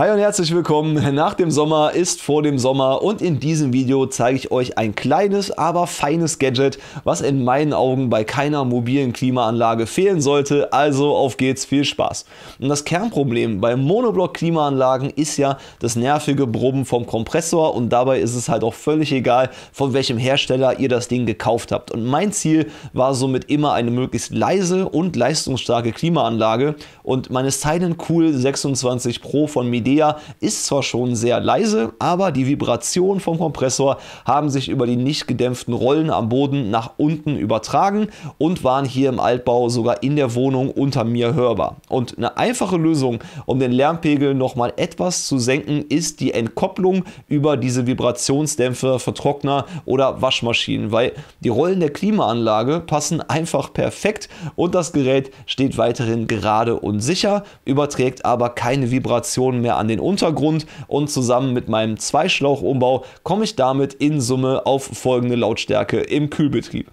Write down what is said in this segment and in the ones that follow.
Hi und herzlich willkommen. Nach dem Sommer ist vor dem Sommer und in diesem Video zeige ich euch ein kleines, aber feines Gadget, was in meinen Augen bei keiner mobilen Klimaanlage fehlen sollte. Also auf geht's, viel Spaß. Und das Kernproblem bei Monoblock Klimaanlagen ist ja das nervige Brummen vom Kompressor und dabei ist es halt auch völlig egal, von welchem Hersteller ihr das Ding gekauft habt. Und mein Ziel war somit immer eine möglichst leise und leistungsstarke Klimaanlage und meine Silent Cool 26 Pro von Medea Idea ist zwar schon sehr leise, aber die Vibrationen vom Kompressor haben sich über die nicht gedämpften Rollen am Boden nach unten übertragen und waren hier im Altbau sogar in der Wohnung unter mir hörbar. Und eine einfache Lösung, um den Lärmpegel nochmal etwas zu senken, ist die Entkopplung über diese Vibrationsdämpfer für Trockner oder Waschmaschinen, weil die Rollen der Klimaanlage passen einfach perfekt und das Gerät steht weiterhin gerade und sicher, überträgt aber keine Vibrationen mehr mehr an den Untergrund und zusammen mit meinem Zweischlauchumbau komme ich damit in Summe auf folgende Lautstärke im Kühlbetrieb.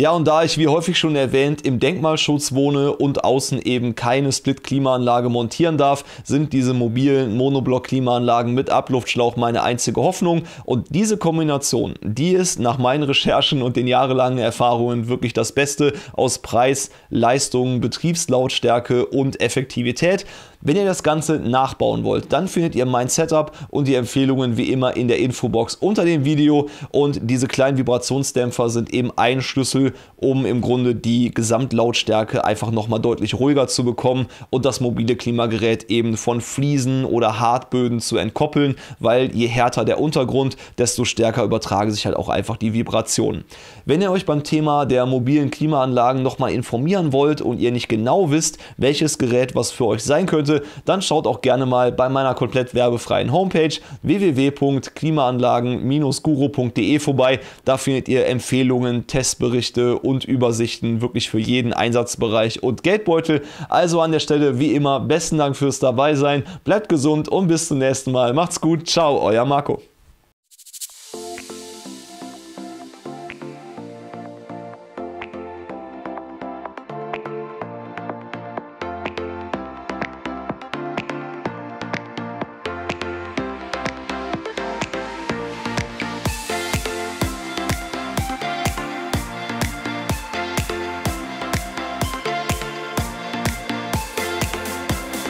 Ja, und da ich wie häufig schon erwähnt im Denkmalschutz wohne und außen eben keine Split-Klimaanlage montieren darf, sind diese mobilen Monoblock-Klimaanlagen mit Abluftschlauch meine einzige Hoffnung. Und diese Kombination, die ist nach meinen Recherchen und den jahrelangen Erfahrungen wirklich das Beste aus Preis, Leistung, Betriebslautstärke und Effektivität. Wenn ihr das Ganze nachbauen wollt, dann findet ihr mein Setup und die Empfehlungen wie immer in der Infobox unter dem Video und diese kleinen Vibrationsdämpfer sind eben ein Schlüssel, um im Grunde die Gesamtlautstärke einfach nochmal deutlich ruhiger zu bekommen und das mobile Klimagerät eben von Fliesen oder Hartböden zu entkoppeln, weil je härter der Untergrund, desto stärker übertragen sich halt auch einfach die Vibrationen. Wenn ihr euch beim Thema der mobilen Klimaanlagen nochmal informieren wollt und ihr nicht genau wisst, welches Gerät was für euch sein könnte, sollte, dann schaut auch gerne mal bei meiner komplett werbefreien Homepage www.klimaanlagen-guru.de vorbei. Da findet ihr Empfehlungen, Testberichte und Übersichten wirklich für jeden Einsatzbereich und Geldbeutel. Also an der Stelle wie immer besten Dank fürs dabei sein. Bleibt gesund und bis zum nächsten Mal. Macht's gut. Ciao, euer Marco.